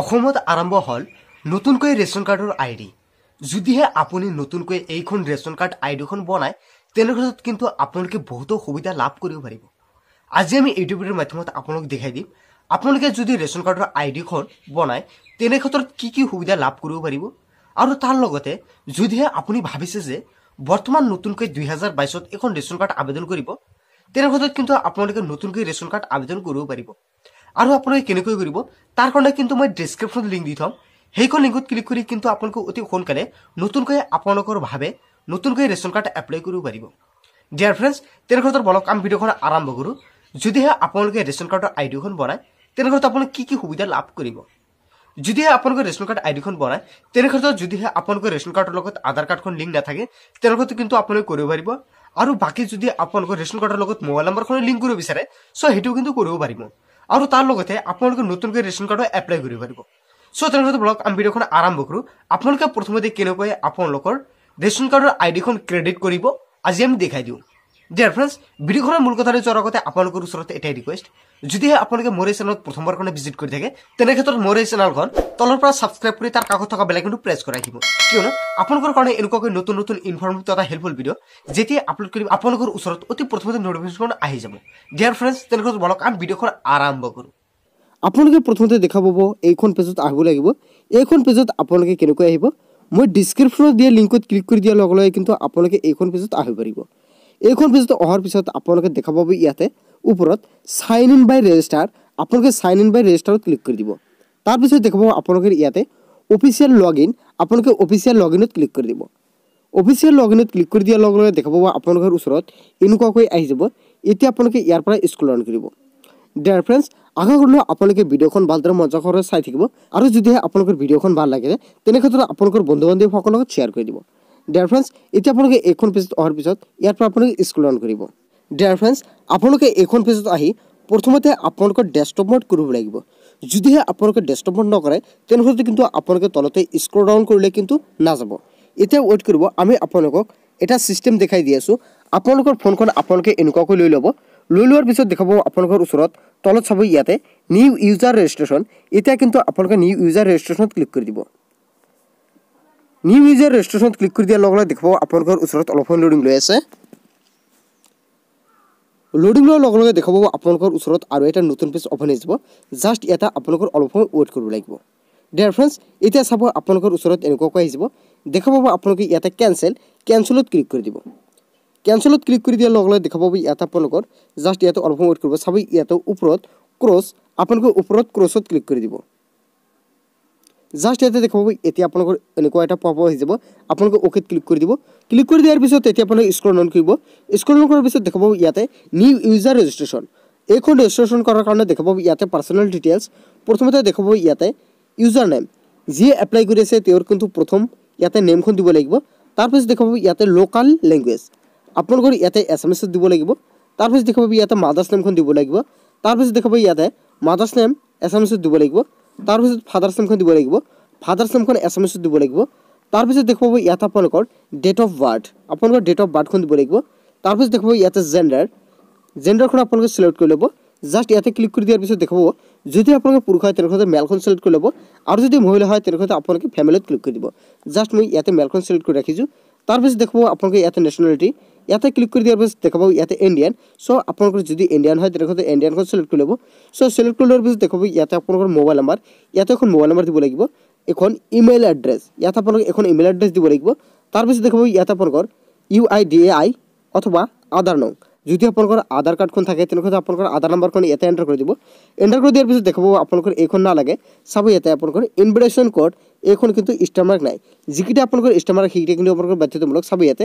অসমত আৰম্ভ হ'ল নতুনকৈ ৰেচন কাৰ্ডৰ আই ডি যদিহে আপুনি নতুনকৈ এইখন ৰেচন কাৰ্ড আই ডিখন বনায় তেনেক্ষেত্ৰত কিন্তু আপোনালোকে বহুতো সুবিধা লাভ কৰিব পাৰিব আজি আমি ইউটিউবৰ মাধ্যমত আপোনালোক দেখাই দিম আপোনালোকে যদি ৰেচন কাৰ্ডৰ আই ডিখন তেনে ক্ষেত্ৰত কি কি সুবিধা লাভ কৰিব পাৰিব আৰু তাৰ লগতে যদিহে আপুনি ভাবিছে যে বৰ্তমান নতুনকৈ দুহেজাৰ বাইছত এখন ৰেচন কাৰ্ড আবেদন কৰিব তেনে ক্ষেত্ৰত কিন্তু আপোনালোকে নতুনকৈ ৰেচন কাৰ্ড আবেদন কৰিব পাৰিব আৰু আপোনালোকে কেনেকৈ কৰিব তাৰ কাৰণে কিন্তু মই ডিছক্ৰিপশ্যনত লিংক দি থ'ম সেইখন লিংকত ক্লিক কৰি কিন্তু আপোনালোকে অতি সোনকালে নতুনকৈ আপোনালোকৰ ভাৱে নতুনকৈ ৰেচন কাৰ্ড এপ্লাই কৰিব পাৰিব ডিয়াৰ ফ্ৰেণ্ডছ তেনেক্ষেত্ৰত বলক আমি ভিডিঅ'খন আৰম্ভ কৰোঁ যদিহে আপোনালোকে ৰেচন কাৰ্ডৰ আই ডিখন বনায় তেনেক্ষেত্ৰত আপোনালোকে কি কি সুবিধা লাভ কৰিব যদিহে আপোনালোকে ৰেচন কাৰ্ড আই ডিখন বনায় তেনেক্ষেত্ৰত যদিহে আপোনালোকৰ ৰেচন কাৰ্ডৰ লগত আধাৰ কাৰ্ডখন লিংক নাথাকে তেনেকুৱাতো কিন্তু আপোনালোকে কৰিব পাৰিব আৰু বাকী যদি আপোনালোকৰ ৰেচন কাৰ্ডৰ লগত মোবাইল নম্বৰখন লিংক কৰিব বিচাৰে চ' সেইটো কিন্তু কৰিব পাৰিব আৰু তাৰ লগতে আপোনালোকে নতুনকৈ ৰেচন কাৰ্ডো এপ্লাই কৰিব পাৰিব চ' তেনেকৈ ব্লগ আমি ভিডিঅ'খন আৰম্ভ কৰোঁ আপোনালোকে প্ৰথমতে কেনেকৈ আপোনালোকৰ ৰেচন কাৰ্ডৰ আই ডিখন ক্ৰেডিট কৰিব আজি আমি দেখাই দিওঁ ডিয়াৰ ফ্ৰেণ্ডছ ভিডিঅ'খনৰ মূল কথালৈ যোৱাৰ আগতে আপোনালোকৰ ওচৰত এটাই ৰিকুৱেষ্ট যদিহে আপোনালোকে মোৰ এই চেনেলত প্ৰথমবাৰ কাৰণে ভিজিট কৰি থাকে তেনে ক্ষেত্ৰত মোৰ এই চেনেলখন তলৰ পৰা ছাবস্ক্ৰাইব কৰি তাৰ কাষত থকা বেলেগটো প্ৰেছ কৰাই দিব কিয়নো আপোনালোকৰ কাৰণে এনেকুৱাকৈ নতুন নতুন ইনফৰ্মেটিভ এটা হেল্পফুল ভিডিঅ' যেতিয়া আপলোড কৰিম আপোনালোকৰ ওচৰত অতি প্ৰথমতে নটিফিকেশ্যন আহি যাব ডিয়াৰ ফ্ৰেণ্ডছ তেনে ক্ষেত্ৰত বলক আমি ভিডিঅ'খন আৰম্ভ কৰোঁ আপোনালোকে প্ৰথমতে দেখা পাব এইখন পেজত আহিব লাগিব এইখন পেজত আপোনালোকে কেনেকৈ আহিব মই ডিছক্ৰিপশ্যনত দিয়া লিংকত ক্লিক কৰি দিয়াৰ লগে লগে কিন্তু আপোনালোকে এইখন পেজত আহিব পাৰিব এইখন ভিডিঅ'টো অহাৰ পিছত আপোনালোকে দেখা পাব ইয়াতে ওপৰত চাইন ইন বাই ৰেজিষ্টাৰ আপোনালোকে চাইন ইন বাই ৰেজিষ্টাৰত ক্লিক কৰি দিব তাৰপিছত দেখা পাব আপোনালোকে ইয়াতে অফিচিয়েল লগ ইন আপোনালোকে অফিচিয়েল লগ ইনত ক্লিক কৰি দিব অফিচিয়েল লগ ইনত ক্লিক কৰি দিয়াৰ লগে লগে দেখা পাব আপোনালোকৰ ওচৰত এনেকুৱাকৈ আহি যাব এতিয়া আপোনালোকে ইয়াৰ পৰা স্কুল অন কৰিব ডেয়াৰ ফ্ৰেণ্ডছ আশা কৰিলোঁ আপোনালোকে ভিডিঅ'খন ভালদৰে মজা কৰে চাই থাকিব আৰু যদিহে আপোনালোকৰ ভিডিঅ'খন ভাল লাগে তেনেক্ষেত্ৰত আপোনালোকৰ বন্ধু বান্ধৱীসকলক শ্বেয়াৰ কৰি দিব ডেয়াৰ ফ্ৰেণ্ডছ এতিয়া আপোনালোকে এইখন পেজত অহাৰ পিছত ইয়াৰ পৰা আপোনালোকে স্ক্ৰল ডাউন কৰিব ডেয়াৰ ফ্ৰেণ্ডছ আপোনালোকে এইখন পেজত আহি প্ৰথমতে আপোনালোকৰ ডেস্কটপ মোড কৰিব লাগিব যদিহে আপোনালোকে ডেস্কটপ মোড নকৰে তেনেহ'লে কিন্তু আপোনালোকে তলতে স্ক্ৰল ডাউন কৰিলে কিন্তু নাযাব এতিয়া ৱেইট কৰিব আমি আপোনালোকক এটা ছিষ্টেম দেখাই দি আছোঁ আপোনালোকৰ ফোনখন আপোনালোকে এনেকুৱাকৈ লৈ ল'ব লৈ লোৱাৰ পিছত দেখাব আপোনালোকৰ ওচৰত তলত চাব ইয়াতে নিউ ইউজাৰ ৰেজিষ্ট্ৰেশ্যন এতিয়া কিন্তু আপোনালোকে নিউ ইউজাৰ ৰেজিষ্ট্ৰেশ্যনত ক্লিক কৰি দিব নিউ ইউজাৰ ৰেজিষ্ট্ৰেশ্যনত ক্লিক কৰি দিয়াৰ লগে লগে দেখিব আপোনালোকৰ ওচৰত অলপমান লোডিং লৈ আছে লোডিং লোৱাৰ লগে লগে দেখা পাব আপোনালোকৰ ওচৰত আৰু এটা নতুন পেজ অ'পেন হৈ যাব জাষ্ট এটা আপোনালোকৰ অলপ সময় ৱেইট কৰিব লাগিব ডেয়াৰ ফ্ৰেণ্ডছ এতিয়া চাব আপোনালোকৰ ওচৰত এনেকুৱাকৈ আহি যাব দেখা পাব আপোনালোকে ইয়াতে কেঞ্চেল কেঞ্চেলত ক্লিক কৰি দিব কেঞ্চেলত ক্লিক কৰি দিয়াৰ লগে লগে দেখা পাব ইয়াত আপোনালোকৰ জাষ্ট ইয়াতে অলপ সময় ৱেইট কৰিব চাব ইয়াতে ওপৰত ক্ৰছ আপোনালোকে ওপৰত ক্ৰছত ক্লিক কৰি দিব জাষ্ট ইয়াতে দেখা পাব এতিয়া আপোনালোকৰ এনেকুৱা এটা পাব আহি যাব আপোনালোকে অ'কেত ক্লিক কৰি দিব ক্লিক কৰি দিয়াৰ পিছত এতিয়া আপোনালোকে স্ক্ৰল অন কৰিব স্ক্ৰল অন কৰাৰ পিছত দেখা পাব ইয়াতে নিউ ইউজাৰ ৰেজিষ্ট্ৰেশ্যন এইখন ৰেজিষ্ট্ৰেশ্যন কৰাৰ কাৰণে দেখা পাব ইয়াতে পাৰ্চনেল ডিটেইলছ প্ৰথমতে দেখা পাব ইয়াতে ইউজাৰ নেম যিয়ে এপ্লাই কৰি আছে তেওঁৰ কিন্তু প্ৰথম ইয়াতে নেমখন দিব লাগিব তাৰপিছত দেখা পাব ইয়াতে লোকাল লেংগুৱেজ আপোনালোকৰ ইয়াতে এছ এম এছত দিব লাগিব তাৰপিছত দেখা পাব ইয়াতে মাদাৰ্ছ নেমখন দিব লাগিব তাৰপিছত দেখা ইয়াতে মাদাৰ্ছ নেম এছ এম এছত দিব লাগিব তাৰপিছত ফাদাৰ চেমখন দিব লাগিব ফাদাৰ চেমখন এছ এম এছত দিব লাগিব তাৰপিছত দেখুৱাব ইয়াত আপোনালোকৰ ডেট অফ বাৰ্থ আপোনালোকৰ ডেট অফ বাৰ্থখন দিব লাগিব তাৰপিছত দেখুৱাব ইয়াতে জেণ্ডাৰ জেণ্ডাৰখন আপোনালোকে চিলেক্ট কৰি ল'ব জাষ্ট ইয়াতে ক্লিক কৰি দিয়াৰ পিছত দেখুৱাব যদি আপোনালোকে পুৰুষ হয় তেনেহ'লে মেলখন চিলেক্ট কৰি ল'ব আৰু যদি মহিলা হয় তেনেহ'লে আপোনালোকে ফেমিলিত ক্লিক কৰি দিব জাষ্ট মই ইয়াতে মেলখন চিলেক্ট কৰি ৰাখিছোঁ তাৰপিছত দেখুৱাব আপোনালোকে ইয়াতে নেশ্যনেলিটি ইয়াতে ক্লিক কৰি দিয়াৰ পিছত দেখা ইয়াতে ইণ্ডিয়ান চ' আপোনালোকৰ যদি ইণ্ডিয়ান হয় তেনেহ'লে ইণ্ডিয়ানখন চিলেক্ট কৰি ল'ব চ' চিলেক্ট কৰি লোৱাৰ পিছত দেখাব ইয়াতে আপোনালোকৰ মোবাইল নাম্বাৰ ইয়াতে এখন মোবাইল নাম্বাৰ দিব লাগিব এখন ইমেইল এড্ৰেছ ইয়াত আপোনালোকে এখন ইমেইল এড্ৰেছ দিব লাগিব তাৰপিছত দেখা পাব ইয়াত আপোনালোকৰ U I D A I অথবা আধাৰ নং যদি আপোনালোকৰ আধাৰ কাৰ্ডখন থাকে তেনেকুৱা আপোনালোকৰ আধাৰ নাম্বাৰখন ইয়াতে এণ্টাৰ কৰি দিব এণ্টাৰ কৰি দিয়াৰ পিছত দেখাব আপোনালোকৰ এইখন নালাগে চাব ইয়াতে আপোনালোকৰ ইনভিটেশ্যন কোড এইখন কিন্তু ষ্টাৰমাৰ্ক নাই যিকেইটা আপোনালোকৰ ষ্টাৰমাৰ্ক সেইকেইটা কিন্তু আপোনালোকৰ বাধ্যতামূলক চাব ইয়াতে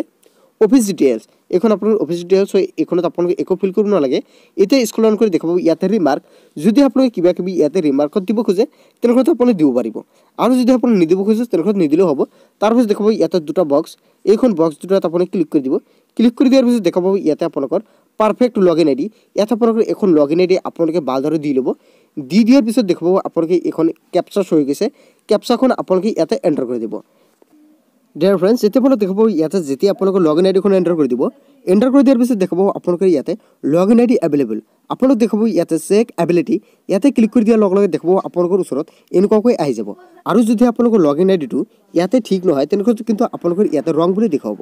অফিচ ডিটেইলছ এইখন আপোনালোকৰ অফিচ ডিটেইলছ হয় এইখনত আপোনালোকে একো ফিল কৰিব নালাগে এতিয়া স্কুলত কৰি দেখা ইয়াতে ৰিমাৰ্ক যদি আপোনালোকে কিবা কিবি ইয়াতে ৰিমাৰ্কত দিব খোজে তেনেকুৱাতে আপুনি দিব পাৰিব আৰু যদি আপুনি নিদিব খোজে তেনেকুৱা নিদিলেও হ'ব তাৰপিছত দেখা ইয়াতে দুটা বক্স এইখন বক্স দুটাত আপুনি ক্লিক কৰি দিব ক্লিক কৰি দিয়াৰ পিছত দেখা ইয়াতে আপোনালোকৰ পাৰফেক্ট লগ ইন আই ডি ইয়াত আপোনালোকৰ এখন লগ ইন আই ডি আপোনালোকে ভালদৰে দি ল'ব দি দিয়াৰ পিছত দেখা আপোনালোকে এইখন কেপচা হৈ গৈছে কেপচাখন আপোনালোকে ইয়াতে এণ্টাৰ কৰি দিব ডেয়াৰ ফ্ৰেণ্ডছ এতিয়া আপোনালোকে দেখাব ইয়াতে যেতিয়া আপোনালোকে লগ ইন আই ডিখন এণ্টাৰ কৰি দিব এণ্টাৰ কৰি দিয়াৰ পিছত দেখা আপোনালোকে ইয়াতে লগ ইন আই ডি এভেইলেবল আপোনালোকে দেখাব ইয়াতে চেক এবিলিটি ইয়াতে ক্লিক কৰি দিয়াৰ লগে লগে দেখাব আপোনালোকৰ ওচৰত এনেকুৱাকৈ আহি যাব আৰু যদি আপোনালোকৰ লগ ইন আই ডিটো ইয়াতে ঠিক নহয় তেনেকুৱা কিন্তু আপোনালোকৰ ইয়াতে ৰং বুলি দেখুৱাব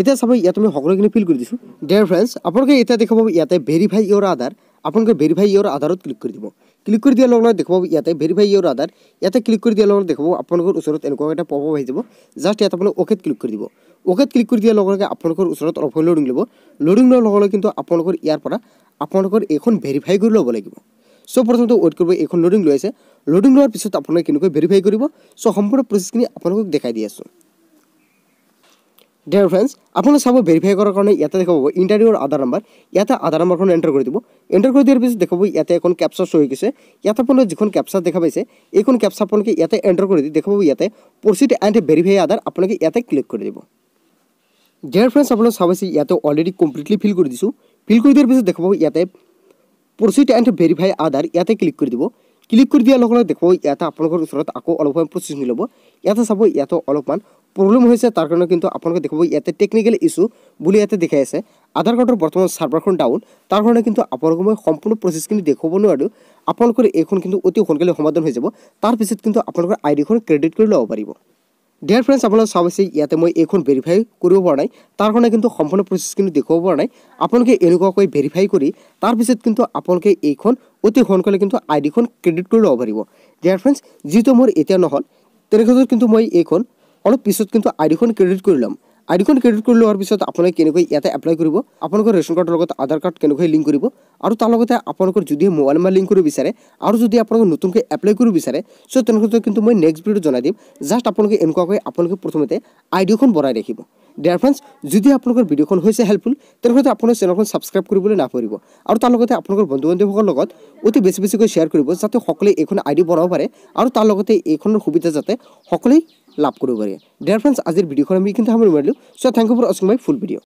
এতিয়া চাব ইয়াত আমি সকলোখিনি ফিল কৰি দিছোঁ ডেয়াৰ ফ্ৰেণ্ডছ আপোনালোকে এতিয়া দেখা ইয়াতে ভেৰিফাই ইয়ৰ আধাৰ আপোনালোকে ভেৰিফাই ইয়ৰ আধাৰত ক্লিক কৰি দিব ক্লিক কৰি দিয়াৰ লগে লগে দেখুৱাব ইয়াতে ভেৰিফাই ইয়াৰ আধাৰ ইয়াতে ক্লিক কৰি দিয়াৰ লগে লগে দেখুৱাব আপোনালোকৰ ওচৰত এনেকুৱা এটা পপ আহি যাব জাষ্ট ইয়াত আপোনালোকে অ'কেত ক্লিক কৰি দিব অ'কেত ক্লিক কৰি দিয়াৰ লগে লগে আপোনালোকৰ ওচৰত অলপ লোডিং দিব লোডিং দিয়াৰ লগে লগে কিন্তু আপোনালোকৰ ইয়াৰ পৰা আপোনালোকৰ এইখন ভেৰিফাই কৰি ল'ব লাগিব চ' প্ৰথমতে ৱেইট কৰিব এইখন লোডিং লৈ আছে লোডিং লোৱাৰ পিছত আপোনালোকে কেনেকৈ ভেৰিফাই কৰিব চ' সম্পূৰ্ণ প্ৰচেছখিনি আপোনালোকক দেখাই দি ডেয়ার ফ্রেন্ডস আপনার সব ভেরিফাই করার কারণে ইয়াতে দেখা পাব ইন্টারভিউর আধার নাম্বার ইয়াতে আধার নাম্বারখন এন্টার করে দিব এন্টার করে দিয়ার পিছত দেখাব ইয়াতে এখন ক্যাপসা শো হয়ে গেছে ইয়াতে আপনার যখন ক্যাপসা দেখা পাইছে এইখান ক্যাপসা আপনাকে ইয়াতে এন্টার করে দিই দেখা পাব ইয়াতে প্রসিড অ্যান্ড ভেরিফাই আধার আপনাকে ইয়াতে ক্লিক করে দিব ডেয়ার ফ্রেন্ডস আপনার সব আছে ইয়াতে অলরেডি কমপ্লিটলি ফিল করে দিছো ফিল করে দিয়ার পিছত দেখা পাব ইয়াতে প্রসিড অ্যান্ড ভেরিফাই আধার ইয়াতে ক্লিক করে দিব ক্লিক করে দিয়ার লগে লগে দেখাব ইয়াতে আপনার ওসর আকো অল্প প্রসেস ইয়াতে চাব ইয়াতে অল্পমান প্ৰব্লেম হৈছে তাৰ কাৰণে কিন্তু আপোনালোকে দেখুৱাব ইয়াতে টেকনিকেল ইছ্যু বুলি ইয়াতে দেখাই আছে আধাৰ কাৰ্ডৰ বৰ্তমান চাৰ্ভাৰখন ডাউন তাৰ কাৰণে কিন্তু আপোনালোকে মই সম্পূৰ্ণ প্ৰচেছখিনি দেখুৱাব নোৱাৰোঁ আপোনালোকৰ এইখন কিন্তু অতি সোনকালে সমাধান হৈ যাব তাৰপিছত কিন্তু আপোনালোকৰ আই ডিখন ক্ৰেডিট কৰি ল'ব পাৰিব ডেয়াৰ ফ্ৰেণ্ডছ আপোনালোকে চাব আছে ইয়াতে মই এইখন ভেৰিফাই কৰিব পৰা নাই তাৰ কাৰণে কিন্তু সম্পূৰ্ণ প্ৰচেছখিনি দেখুৱাব পৰা নাই আপোনালোকে এনেকুৱাকৈ ভেৰিফাই কৰি তাৰপিছত কিন্তু আপোনালোকে এইখন অতি সোনকালে কিন্তু আই ডিখন ক্ৰেডিট কৰি ল'ব পাৰিব ডিয়াৰ ফ্ৰেণ্ডছ যিটো মোৰ এতিয়া নহ'ল তেনেক্ষেত্ৰত কিন্তু মই এইখন অলপ পিছত কিন্তু আইডিখন ক্ৰেডিট কৰি ল'ম আইডিখন ক্ৰেডিট কৰি লোৱাৰ পিছত আপোনালোকে কেনেকৈ ইয়াতে এপ্লাই কৰিব আপোনালোকৰ ৰেচন কাৰ্ডৰ লগত আধাৰ কাৰ্ড কেনেকৈ লিংক কৰিব আৰু তাৰ লগতে আপোনালোকৰ যদি মোবাইল নম্বৰ লিংক কৰিব বিচাৰে আৰু যদি আপোনালোকে নতুনকৈ এপ্লাই কৰিব বিচাৰে চ' তেনেকৈ কিন্তু মই নেক্সট ভিডিঅ'ত জনাই দিম জাষ্ট আপোনালোকে এনেকুৱাকৈ আপোনালোকে প্ৰথমতে আইডিঅ'খন বনাই ৰাখিব ডেয়াৰ ফ্ৰেণ্ডছ যদি আপোনালোকৰ ভিডিঅ'খন হৈছে হেল্পফুল তেনেহ'লে আপোনাৰ চেনেলখন ছাবস্ক্ৰাইব কৰিবলৈ নাপৰিব আৰু তাৰ লগতে আপোনালোকৰ বন্ধু বান্ধৱসকলৰ লগত অতি বেছি বেছিকৈ শ্বেয়াৰ কৰিব যাতে সকলোৱে এইখন আইডি বনাব পাৰে আৰু তাৰ লগতে এইখনৰ সুবিধা যাতে সকলোৱে লাভ কৰিব পাৰে ডেয়াৰ ফ্ৰেণ্ডছ আজিৰ ভিডিঅ'খন আমি কিন্তু সামৰি মাৰিলোঁ চ' থেংক ইউ ফৰ ৱাচিং মাই ফুল ভিডিঅ'